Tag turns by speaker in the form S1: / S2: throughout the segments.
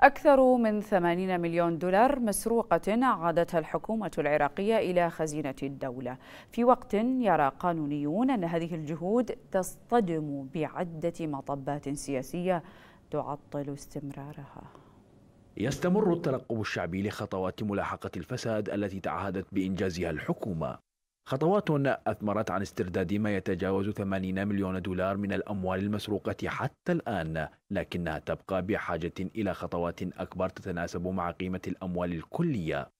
S1: أكثر من 80 مليون دولار مسروقة عادتها الحكومة العراقية إلى خزينة الدولة في وقت يرى قانونيون أن هذه الجهود تصطدم بعدة مطبات سياسية تعطل استمرارها
S2: يستمر الترقب الشعبي لخطوات ملاحقة الفساد التي تعهدت بإنجازها الحكومة خطوات أثمرت عن استرداد ما يتجاوز 80 مليون دولار من الأموال المسروقة حتى الآن لكنها تبقى بحاجة إلى خطوات أكبر تتناسب مع قيمة الأموال الكلية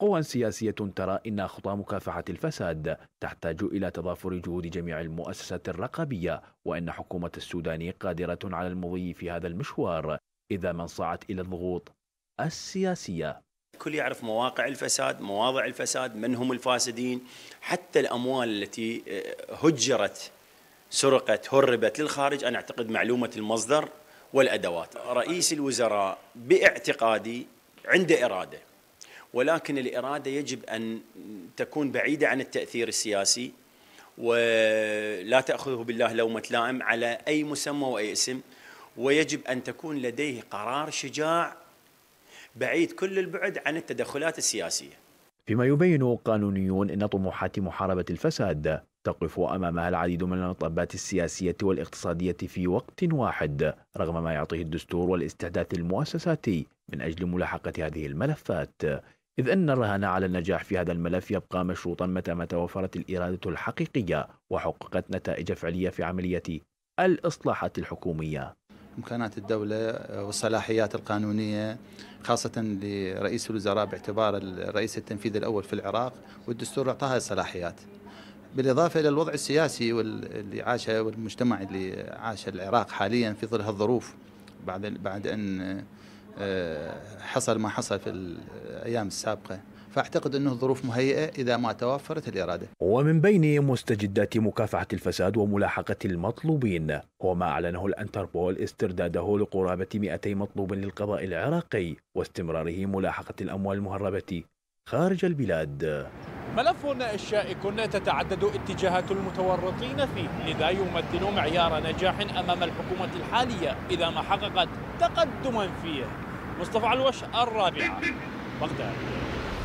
S2: قوى سياسية ترى إن خطى مكافحة الفساد تحتاج إلى تضافر جهود جميع المؤسسات الرقابية وإن حكومة السودان قادرة على المضي في هذا المشوار إذا ما انصاعت إلى الضغوط السياسية
S1: الكل يعرف مواقع الفساد مواضع الفساد من هم الفاسدين حتى الأموال التي آه، هجرت سرقت هربت للخارج أنا أعتقد معلومة المصدر والأدوات رئيس الوزراء باعتقادي عنده إرادة ولكن الإرادة يجب أن تكون بعيدة عن التأثير السياسي ولا تأخذه بالله لومة لائم على أي مسمى وأي اسم ويجب أن تكون لديه قرار شجاع بعيد كل البعد عن التدخلات السياسيه.
S2: فيما يبين قانونيون ان طموحات محاربه الفساد تقف امامها العديد من المطبات السياسيه والاقتصاديه في وقت واحد رغم ما يعطيه الدستور والاستحداث المؤسساتي من اجل ملاحقه هذه الملفات إذ أن الرهان على النجاح في هذا الملف يبقى مشروطا متى ما توفرت الإرادة الحقيقية وحققت نتائج فعلية في
S3: عملية الإصلاحات
S2: الحكومية
S3: إمكانات الدولة آه، والصلاحيات القانونية خاصة لرئيس الوزراء باعتبار الرئيس التنفيذي الأول في العراق والدستور أعطاها الصلاحيات بالإضافة إلى الوضع السياسي واللي عاشه والمجتمع اللي عاشه العراق حاليا في ظل هالظروف بعد بعد أن آه، حصل ما حصل في الأيام السابقة فأعتقد أنه الظروف مهيئة إذا ما توفرت الإرادة
S2: ومن بين مستجدات مكافحة الفساد وملاحقة المطلوبين هو ما أعلنه الأنتربول استرداده لقرابة 200 مطلوب للقضاء العراقي واستمراره ملاحقة الأموال المهربة خارج البلاد ملف شائك تتعدد اتجاهات المتورطين فيه لذا يمثل معيار نجاح أمام الحكومة الحالية إذا ما حققت تقدما فيه
S3: مصطفى علوش الرابعة بغداد